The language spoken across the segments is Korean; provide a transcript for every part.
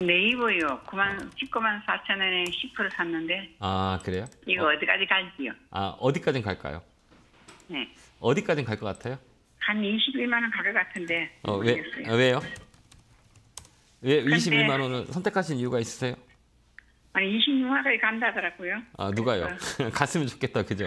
네이버요. 9만, 19만 4천 원에 10% 샀는데. 아, 그래요? 이거 어. 어디까지 갈지요? 아, 어디까지 갈까요? 네. 어디까지 갈 것 같아요? 한 21만 원갈것 같은데. 어, 왜, 모왜요 아, 왜요? 왜 21만 원을 선택하신 이유가 있으세요? 아니 26만원까지 간다더라고요. 아 누가요? 갔으면 좋겠다 그죠?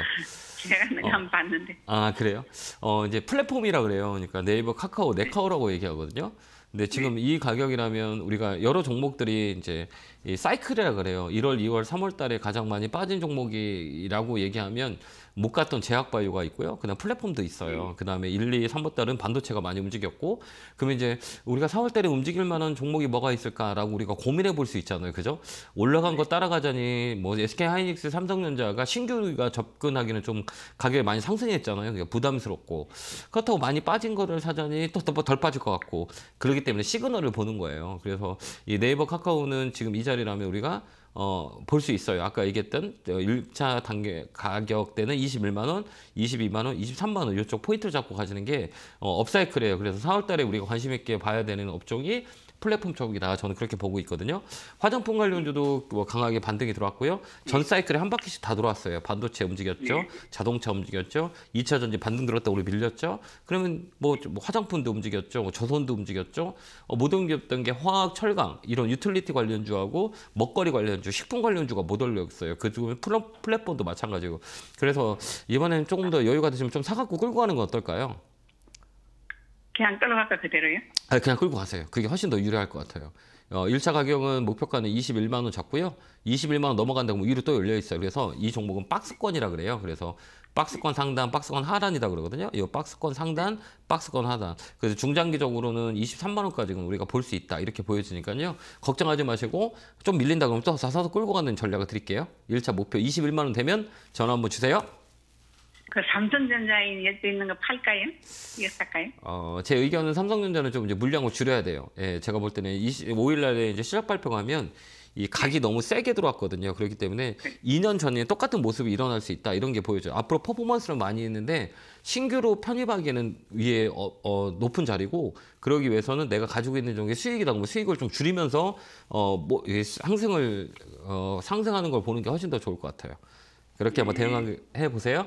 제가 어. 한번 봤는데. 아 그래요? 어 이제 플랫폼이라 그래요. 그러니까 네이버, 카카오, 네카오라고 얘기하거든요. 근데 지금 네. 이 가격이라면 우리가 여러 종목들이 이제 이 사이클이라 그래요. 1월, 2월, 3월 달에 가장 많이 빠진 종목이라고 얘기하면 못 갔던 제약바이오가 있고요. 그다음 플랫폼도 있어요. 네. 그다음에 1, 2, 3월 달은 반도체가 많이 움직였고 그러면 이제 우리가 4월 달에 움직일 만한 종목이 뭐가 있을까라고 우리가 고민해 볼 수 있잖아요. 그죠? 올라간 거 네. 따라가자니 뭐 SK 하이닉스, 삼성전자가 신규가 접근하기는 좀 가격이 많이 상승했잖아요. 그러니까 부담스럽고 그렇다고 많이 빠진 거를 사자니 또 덜 빠질 것 같고 그렇기 때문에 시그널을 보는 거예요. 그래서 이 네이버 카카오는 지금 이제 자리라면 우리가 어, 볼 수 있어요. 아까 얘기했던 1차 단계 가격대는 21만 원, 22만 원, 23만 원 이쪽 포인트를 잡고 가지는게 어, 업사이클이에요. 그래서 4월 달에 우리가 관심 있게 봐야 되는 업종이 플랫폼 쪽이다. 저는 그렇게 보고 있거든요. 화장품 관련주도 뭐 강하게 반등이 들어왔고요. 전 사이클에 한 바퀴씩 다 들어왔어요. 반도체 움직였죠. 예. 자동차 움직였죠. 2차 전지 반등 들었다 우리 밀렸죠. 그러면 뭐, 뭐, 화장품도 움직였죠. 뭐 조선도 움직였죠. 어, 못 옮겼던 게 화학, 철강 이런 유틸리티 관련주하고 먹거리 관련주, 식품 관련주가 못 올렸어요. 그쪽에 플랫폼도 마찬가지고. 그래서 이번에는 조금 더 여유가 되시면 좀 사갖고 끌고 가는 건 어떨까요? 그냥 끌어갈까 그대로요? 아 그냥 끌고 가세요. 그게 훨씬 더 유리할 것 같아요. 어, 1차 가격은 목표가는 21만 원 잡고요. 21만 원 넘어간다고 뭐 위로 또 열려 있어요. 그래서 이 종목은 박스권이라 그래요. 그래서 박스권 상단, 박스권 하단이다 그러거든요. 이 박스권 상단, 박스권 하단. 그래서 중장기적으로는 23만 원까지는 우리가 볼 수 있다. 이렇게 보여지니까요. 걱정하지 마시고 좀 밀린다 그러면 또 사서 끌고 가는 전략을 드릴게요. 1차 목표 21만 원 되면 전화 한번 주세요. 그 삼성전자에 예수 있는 거 팔까요? 이거 살까요? 어, 제 의견은 삼성전자는 좀 이제 물량을 줄여야 돼요. 예, 제가 볼 때는 25일 날에 이제 실적 발표가 하면 이 각이 네. 너무 세게 들어왔거든요. 그렇기 때문에 2년 전에 똑같은 모습이 일어날 수 있다 이런 게 보여져요. 앞으로 퍼포먼스를 많이 했는데 신규로 편입하기에는 위에 어, 어, 높은 자리고 그러기 위해서는 내가 가지고 있는 종의 수익이다 뭐 수익을 좀 줄이면서 어, 뭐, 상승을 어, 상승하는 걸 보는 게 훨씬 더 좋을 것 같아요. 그렇게 한번 네. 대응해 보세요.